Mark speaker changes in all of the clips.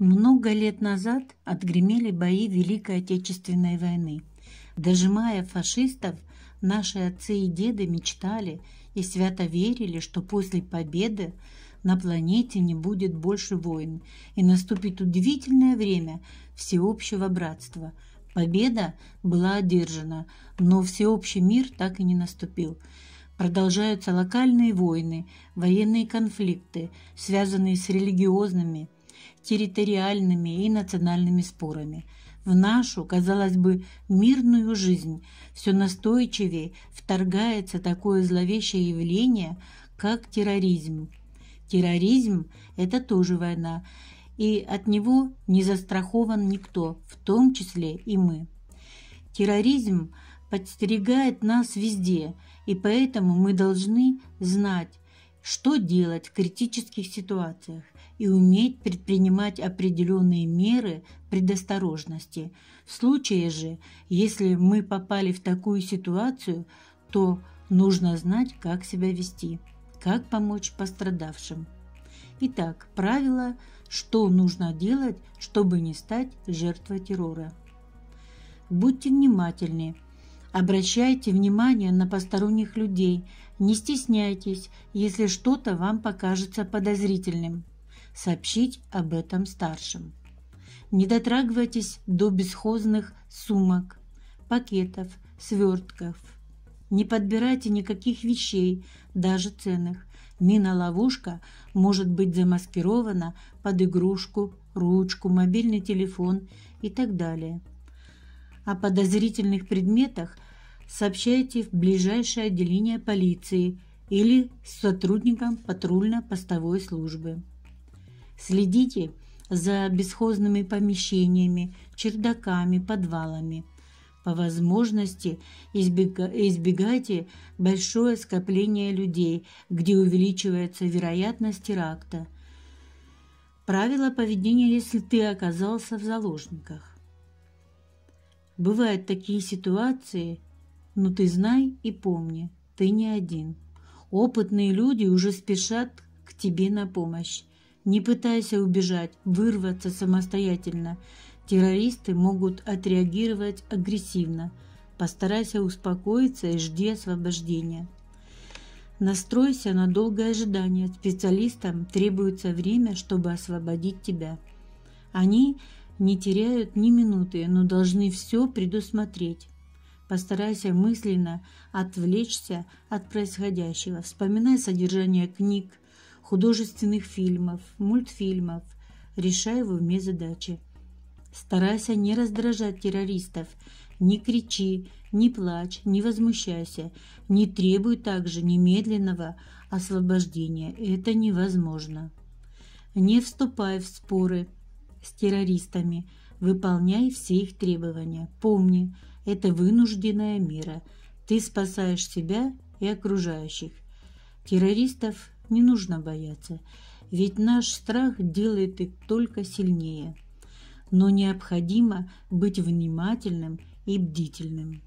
Speaker 1: Много лет назад отгремели бои Великой Отечественной войны. Дожимая фашистов, наши отцы и деды мечтали и свято верили, что после победы на планете не будет больше войн, и наступит удивительное время всеобщего братства. Победа была одержана, но всеобщий мир так и не наступил. Продолжаются локальные войны, военные конфликты, связанные с религиозными, территориальными и национальными спорами. В нашу, казалось бы, мирную жизнь все настойчивее вторгается такое зловещее явление, как терроризм. Терроризм – это тоже война, и от него не застрахован никто, в том числе и мы. Терроризм подстерегает нас везде, и поэтому мы должны знать, что делать в критических ситуациях и уметь предпринимать определенные меры предосторожности. В случае же, если мы попали в такую ситуацию, то нужно знать, как себя вести, как помочь пострадавшим. Итак, правило, что нужно делать, чтобы не стать жертвой террора. Будьте внимательны – Обращайте внимание на посторонних людей, не стесняйтесь, если что-то вам покажется подозрительным. Сообщить об этом старшим. Не дотрагивайтесь до бесхозных сумок, пакетов, свертков. Не подбирайте никаких вещей, даже ценных. Мина-ловушка может быть замаскирована под игрушку, ручку, мобильный телефон и так далее. О подозрительных предметах сообщайте в ближайшее отделение полиции или с патрульно-постовой службы. Следите за бесхозными помещениями, чердаками, подвалами. По возможности избегайте большое скопление людей, где увеличивается вероятность теракта. Правила поведения, если ты оказался в заложниках. Бывают такие ситуации, но ты знай и помни, ты не один. Опытные люди уже спешат к тебе на помощь. Не пытайся убежать, вырваться самостоятельно. Террористы могут отреагировать агрессивно. Постарайся успокоиться и жди освобождения. Настройся на долгое ожидание. Специалистам требуется время, чтобы освободить тебя. Они не теряют ни минуты, но должны все предусмотреть. Постарайся мысленно отвлечься от происходящего. Вспоминай содержание книг, художественных фильмов, мультфильмов. Решай его уме задачи. Старайся не раздражать террористов. Не кричи, не плачь, не возмущайся. Не требуй также немедленного освобождения. Это невозможно. Не вступай в споры с террористами. Выполняй все их требования. Помни, это вынужденная мера. Ты спасаешь себя и окружающих. Террористов не нужно бояться, ведь наш страх делает их только сильнее. Но необходимо быть внимательным и бдительным.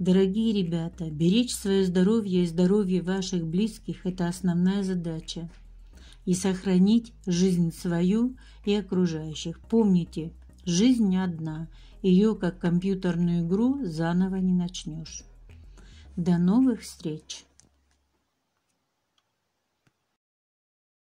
Speaker 1: Дорогие ребята, беречь свое здоровье и здоровье ваших близких – это основная задача. И сохранить жизнь свою и окружающих. Помните, жизнь одна – ее, как компьютерную игру, заново не начнешь. До новых встреч!